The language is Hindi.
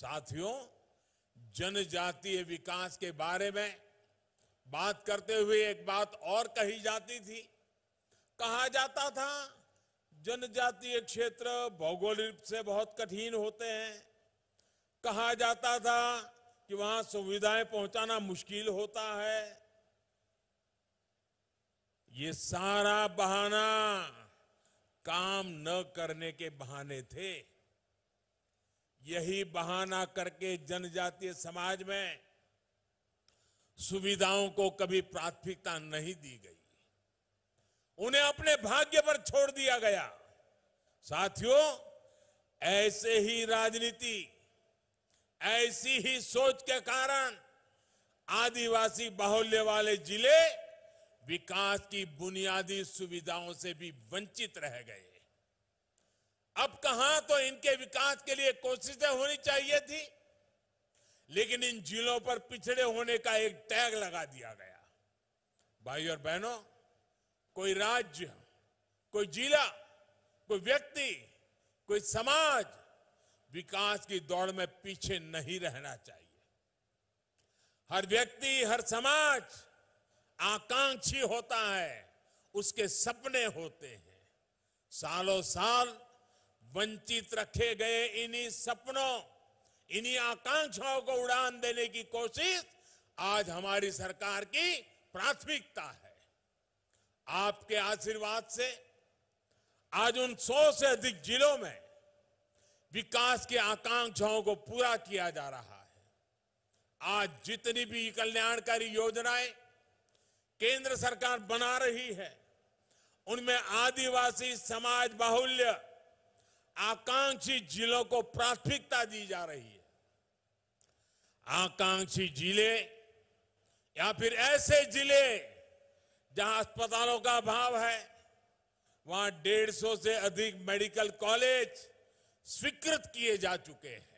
साथियों जनजातीय विकास के बारे में बात करते हुए एक बात और कही जाती थी कहा जाता था जनजातीय क्षेत्र भौगोलिक से बहुत कठिन होते हैं कहा जाता था कि वहां सुविधाएं पहुंचाना मुश्किल होता है ये सारा बहाना काम न करने के बहाने थे यही बहाना करके जनजातीय समाज में सुविधाओं को कभी प्राथमिकता नहीं दी गई उन्हें अपने भाग्य पर छोड़ दिया गया साथियों ऐसे ही राजनीति ऐसी ही सोच के कारण आदिवासी बाहुल्य वाले जिले विकास की बुनियादी सुविधाओं से भी वंचित रह गए अब कहा तो इनके विकास के लिए कोशिशें होनी चाहिए थी लेकिन इन जिलों पर पिछड़े होने का एक टैग लगा दिया गया भाई और बहनों कोई राज्य कोई जिला कोई व्यक्ति कोई समाज विकास की दौड़ में पीछे नहीं रहना चाहिए हर व्यक्ति हर समाज आकांक्षी होता है उसके सपने होते हैं सालों साल वंचित रखे गए इन्हीं सपनों इन्हीं आकांक्षाओं को उड़ान देने की कोशिश आज हमारी सरकार की प्राथमिकता है आपके आशीर्वाद से आज उन सौ से अधिक जिलों में विकास की आकांक्षाओं को पूरा किया जा रहा है आज जितनी भी कल्याणकारी योजनाएं केंद्र सरकार बना रही है उनमें आदिवासी समाज बाहुल्य आकांक्षी जिलों को प्राथमिकता दी जा रही है आकांक्षी जिले या फिर ऐसे जिले जहां अस्पतालों का अभाव है वहां डेढ़ सौ से अधिक मेडिकल कॉलेज स्वीकृत किए जा चुके हैं